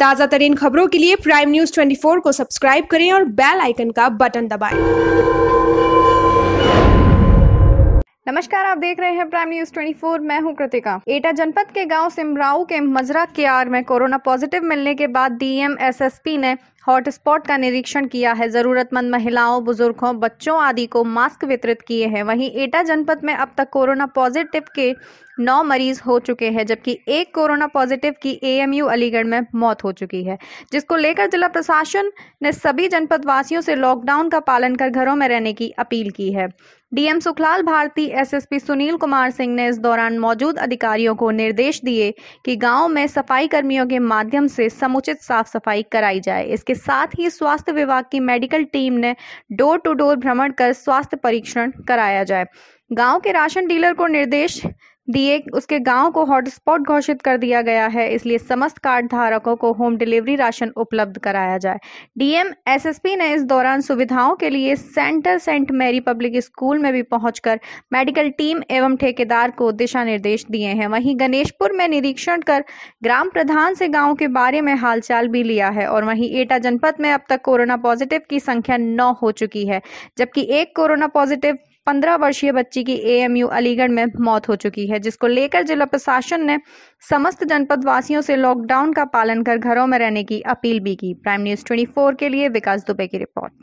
ताज़ा तरीन खबरों के लिए प्राइम न्यूज़ 24 को सब्सक्राइब करें और बेल आइकन का बटन दबाएं। नमस्कार आप देख रहे हैं प्राइम न्यूज 24 मैं हूं कृतिका एटा जनपद के गांव सिमराऊ के मजरा के आर में कोरोना पॉजिटिव मिलने के बाद डीएम एसएसपी ने हॉटस्पॉट का निरीक्षण किया है जरूरतमंद महिलाओं बुजुर्गों बच्चों आदि को मास्क वितरित किए हैं वहीं एटा जनपद में अब तक कोरोना पॉजिटिव के नौ मरीज हो चुके हैं जबकि एक कोरोना पॉजिटिव की एएमयू अलीगढ़ में मौत हो चुकी है जिसको लेकर जिला प्रशासन ने सभी जनपद वासियों से लॉकडाउन का पालन कर घरों में रहने की अपील की है डीएम सुखलाल भारती एसएसपी सुनील कुमार सिंह ने इस दौरान मौजूद अधिकारियों को निर्देश दिए कि गांव में सफाई कर्मियों के माध्यम से समुचित साफ सफाई कराई जाए इसके इसके साथ ही स्वास्थ्य विभाग की मेडिकल टीम ने डोर टू डोर भ्रमण कर स्वास्थ्य परीक्षण कराया जाए गांव के राशन डीलर को निर्देश दिए उसके गांव को हॉटस्पॉट घोषित कर दिया गया है इसलिए समस्त कार्ड धारकों को होम डिलीवरी राशन उपलब्ध कराया जाए डीएम एसएसपी ने इस दौरान सुविधाओं के लिए centre Saint Mary Public School में भी पहुंचकर मेडिकल टीम एवं ठेकेदार को दिशा निर्देश दिए हैं वहीं गणेशपुर में निरीक्षण कर ग्राम प्रधान से गाँव के बारे में हालचाल भी लिया है और वहीं एटा जनपद में अब तक कोरोना पॉजिटिव की संख्या नौ हो चुकी है जबकि एक कोरोना पॉजिटिव पंद्रह वर्षीय बच्ची की एएमयू अलीगढ़ में मौत हो चुकी है जिसको लेकर जिला प्रशासन ने समस्त जनपद वासियों से लॉकडाउन का पालन कर घरों में रहने की अपील भी की प्राइम न्यूज 24 के लिए विकास दुबे की रिपोर्ट